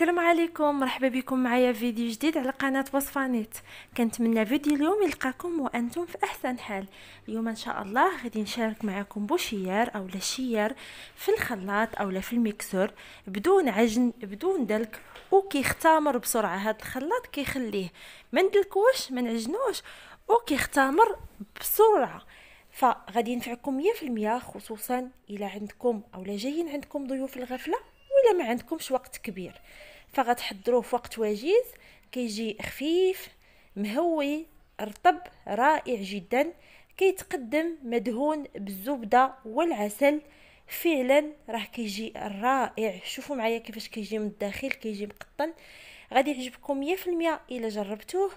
السلام عليكم مرحبا بكم معايا في فيديو جديد على قناه وصفه نيت كنتمنى فيديو اليوم يلقاكم وانتم في احسن حال اليوم ان شاء الله غادي نشارك معكم بوشيار او لاشيار في الخلاط او في الميكسور بدون عجن بدون دلك وكيختمر بسرعه هذا الخلاط كيخليه ما ندلكوش ما نعجنوش وكيختمر بسرعه فغادي ينفعكم 100% خصوصا الى عندكم اولا جايين عندكم ضيوف الغفله ولا ما عندكمش وقت كبير فغتحضروه في وقت وجيز كيجي خفيف مهوي رطب رائع جدا كيتقدم مدهون بالزبدة والعسل فعلا راه كيجي رائع شوفوا معايا كيفاش كيجي من الداخل كيجي مقطن غادي يعجبكم 100% الا جربتوه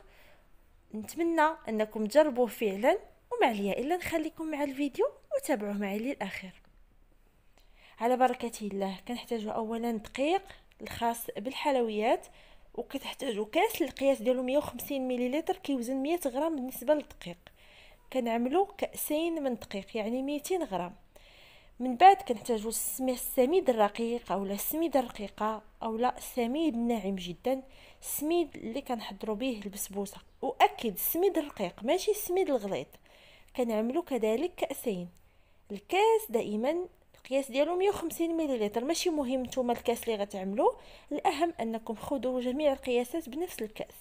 نتمنى انكم تجربوه فعلا وما عليا الا نخليكم مع الفيديو وتابعوه معي للاخر على بركه الله كنحتاجو اولا دقيق الخاص بالحلويات وكتحتاجوا كاس القياس ديالو 150 مليلتر كيوزن 100 غرام بالنسبه للدقيق كنعملو كاسين من الدقيق يعني 200 غرام من بعد كنحتاجو السميد الرقيق اولا السميد الرقيقه اولا السميد الناعم جدا السميد اللي كنحضروا به البسبوسه واكد السميد الرقيق ماشي السميد الغليظ كنعملو كذلك كاسين الكاس دائما القياس ديالو 150 مليلتر ماشي مهم نتوما الكاس اللي غتعملوه الاهم انكم خذوا جميع القياسات بنفس الكاس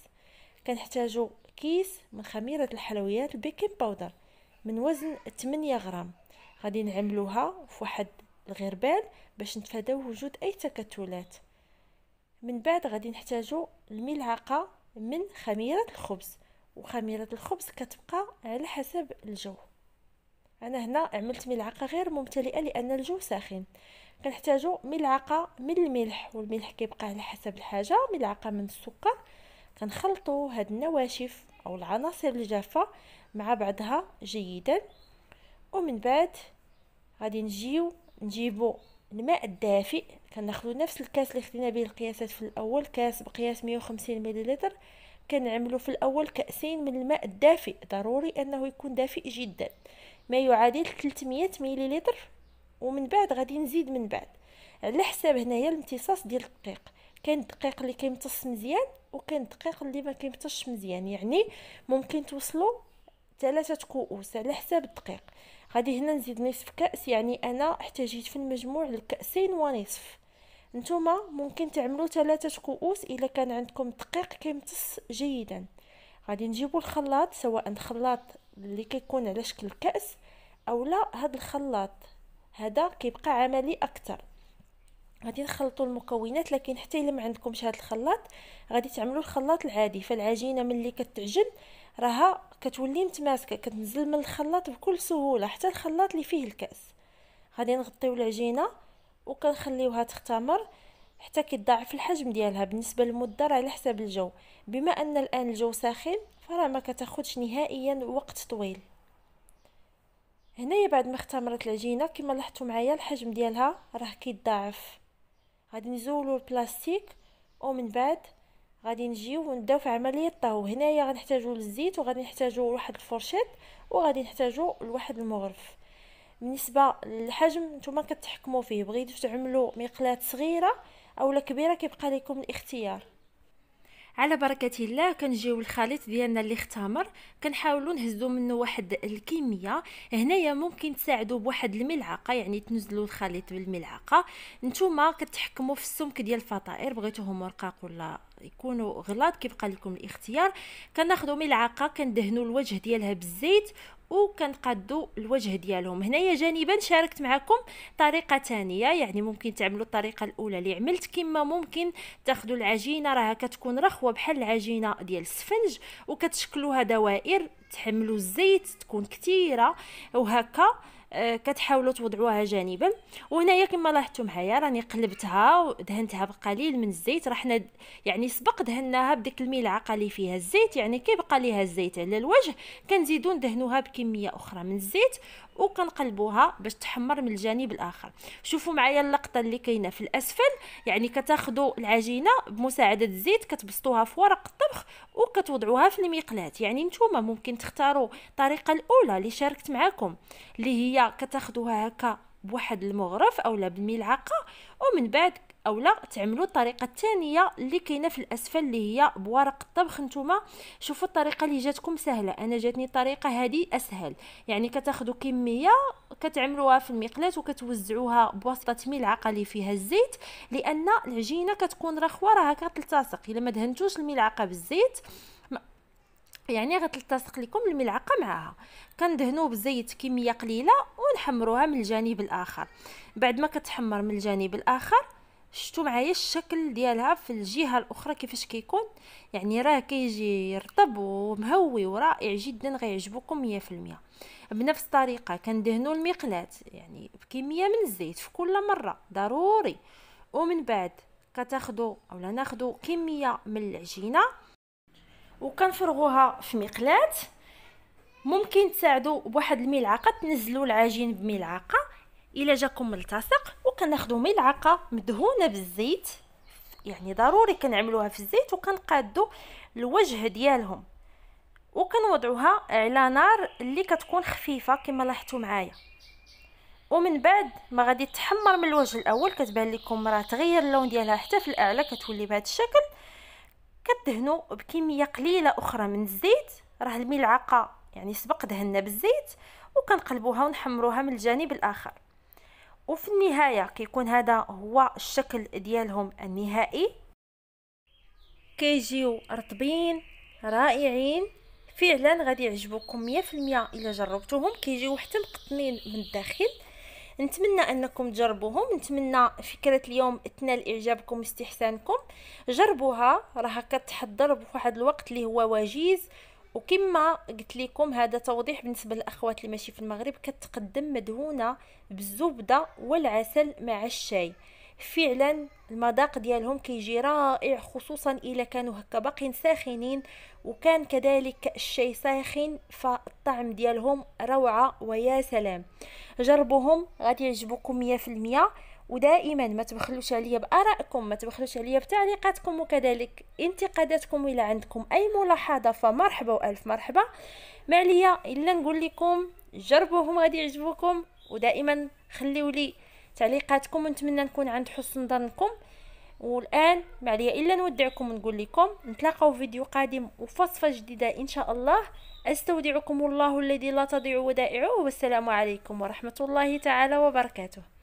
كنحتاجوا كيس من خميره الحلويات البيكنج باودر من وزن 8 غرام غادي نعملوها في واحد الغربال باش نتفاداو وجود اي تكتلات من بعد غادي نحتاجو الملعقه من خميره الخبز وخميره الخبز كتبقى على حسب الجو انا هنا عملت ملعقه غير ممتلئه لان الجو ساخن كنحتاجو ملعقه من الملح والملح كيبقى على حسب الحاجه ملعقه من السكر كنخلطو هاد النواشف او العناصر الجافه مع بعضها جيدا ومن بعد غادي نجيو نجيبو الماء الدافئ كناخدو نفس الكاس اللي خدينا به القياسات في الاول كاس بقياس 150 مليلتر كنعملو في الاول كاسين من الماء الدافئ ضروري انه يكون دافئ جدا ما يعادل 300 مليلتر ومن بعد غادي نزيد من بعد على حساب هنايا الامتصاص ديال الدقيق كاين الدقيق اللي كيمتص مزيان وكاين الدقيق اللي ما كيمتصش مزيان يعني ممكن توصلوا ثلاثة كؤوس على حساب الدقيق غادي هنا نزيد نصف كأس يعني انا احتاجيت في المجموع الكاسين ونصف نتوما ممكن تعملوا ثلاثة كؤوس الا كان عندكم الدقيق كيمتص جيدا غادي نجيبوا الخلاط سواء خلاط اللي كيكون على شكل كأس اولا هاد الخلاط هذا كيبقى عملي اكثر غادي نخلطوا المكونات لكن حتى الا ما عندكمش هذا الخلاط غادي تعملوا الخلاط العادي فالعجينه ملي كتعجن راها كتولي متماسكه كتنزل من الخلاط بكل سهوله حتى الخلاط اللي فيه الكاس غادي نغطيو العجينه وكنخليوها تختمر حتى كيتضاعف الحجم ديالها بالنسبه للمده راه على حساب الجو بما ان الان الجو ساخن فراه ما كتاخذش نهائيا وقت طويل هنايا بعد ما اختمرت العجينه كما لاحظتوا معايا الحجم ديالها راه كيتضاعف غادي نزولو البلاستيك ومن بعد غادي نجيو ونبداو في عمليه الطهو هنايا غنحتاجو للزيت وغادي نحتاجو واحد الفرشيط وغادي نحتاجو لواحد المغرف بالنسبه للحجم نتوما كتحكموا فيه بغيتو تعملوا مقلاه صغيره اولا كبيره كيبقى لكم الاختيار على بركة الله كنجيو الخليط ديالنا اللي اختمر كنحاولوا نهزو منه واحد الكمية هنايا ممكن تساعدوا بواحد الملعقة يعني تنزلوا الخليط بالملعقة نتوما كتحكموا في السمك ديال الفطائر بغيتوهم رقاق ولا يكونوا غلاط كيبقى لكم الاختيار كناخذوا ملعقه كندهنوا الوجه ديالها بالزيت وكنقادوا الوجه ديالهم هنايا جانبا شاركت معكم طريقه ثانيه يعني ممكن تعملوا الطريقه الاولى اللي عملت كما ممكن تاخذوا العجينه راها كتكون رخوه بحال العجينه ديال السفنج وكتشكلوها دوائر تحملوا الزيت تكون كثيره وهكا آه، كتحاولوا توضعوها جانبا وهنايا كما لاحظتوا معايا راني قلبتها ودهنتها بقليل من الزيت راه حنا يعني سبق دهناها بديك الملعقه اللي فيها الزيت يعني كيبقى ليها الزيت على الوجه كنزيدو ندهنوها بكميه اخرى من الزيت وكنقلبوها باش تحمر من الجانب الاخر شوفوا معايا اللقطه اللي كاينه في الاسفل يعني كتاخذوا العجينه بمساعده الزيت كتبسطوها في ورق الطبخ وكتوضعوها في المقلاة يعني نتوما ممكن تختاروا الطريقه الاولى اللي شاركت معكم اللي هي كتاخذوها هكا بواحد المغرف اولا بالملعقه ومن بعد اولا تعملوا الطريقه الثانيه اللي كاينه في الاسفل اللي هي بورق الطبخ نتوما شوفوا الطريقه اللي جاتكم سهله انا جاتني الطريقه هذه اسهل يعني كتاخذوا كميه كتعملوها في المقلاة وكتوزعوها بواسطه ملعقه اللي فيها الزيت لان العجينه كتكون رخوه راها كتلتصق الا ما دهنتوش الملعقه بالزيت يعني غتلتصق لكم الملعقه معاها كندهنوا بزيت كميه قليله ونحمروها من الجانب الاخر بعد ما كتحمر من الجانب الاخر شفتوا معايا الشكل ديالها في الجهه الاخرى كيفاش كيكون يعني راه كيجي رطب ومهوي ورائع جدا غيعجبكم 100% بنفس الطريقه كندهنوا المقلات يعني بكميه من الزيت في كل مره ضروري ومن بعد كتاخذوا اولا ناخذوا كميه من العجينه وكنفرغوها في مقلات ممكن تساعدوا بواحد الملعقه تنزلوا العجين بملعقه الا جاكم ملتصق وكناخذوا ملعقه مدهونه بالزيت يعني ضروري كنعملوها في الزيت وكنقادوا الوجه ديالهم وكنوضعوها على نار اللي كتكون خفيفه كما لاحظتوا معايا ومن بعد ما غادي تحمر من الوجه الاول كتبان لكم راه تغير اللون ديالها حتى في الاعلى كتولي بهذا الشكل كدهنوا بكميه قليله اخرى من الزيت راه الملعقه يعني سبق دهنا بالزيت وكنقلبوها ونحمروها من الجانب الاخر وفي النهاية كيكون هذا هو الشكل ديالهم النهائي كيجيو رطبين رائعين فعلا غادي يعجبوكم 100% الا جربتوهم كيجيو حتى مقطنين من الداخل نتمنى انكم تجربوهم نتمنى فكره اليوم تنال اعجابكم واستحسانكم جربوها راها كتحضر بواحد الوقت اللي هو وجيز وكما قلت لكم هذا توضيح بالنسبه للاخوات اللي ماشي في المغرب كتقدم مدهونه بالزبده والعسل مع الشاي فعلا المذاق ديالهم كيجي رائع خصوصا الا كانوا هكا باقين ساخنين وكان كذلك الشاي ساخن فالطعم ديالهم روعه ويا سلام جربوهم غادي يعجبوكم 100% ودائما ما تبخلوش عليا بارائكم ما تبخلوش عليا بتعليقاتكم وكذلك انتقاداتكم الى عندكم اي ملاحظه فمرحبا والف مرحبا ما عليا الا نقول لكم جربوهم غادي يعجبوكم ودائما خليوا لي تعليقاتكم ونتمنى نكون عند حسن ظنكم والان ما عليا الا نودعكم ونقول لكم نتلاقاو في فيديو قادم وفصفه جديده ان شاء الله استودعكم الله الذي لا تضيع ودائعه والسلام عليكم ورحمه الله تعالى وبركاته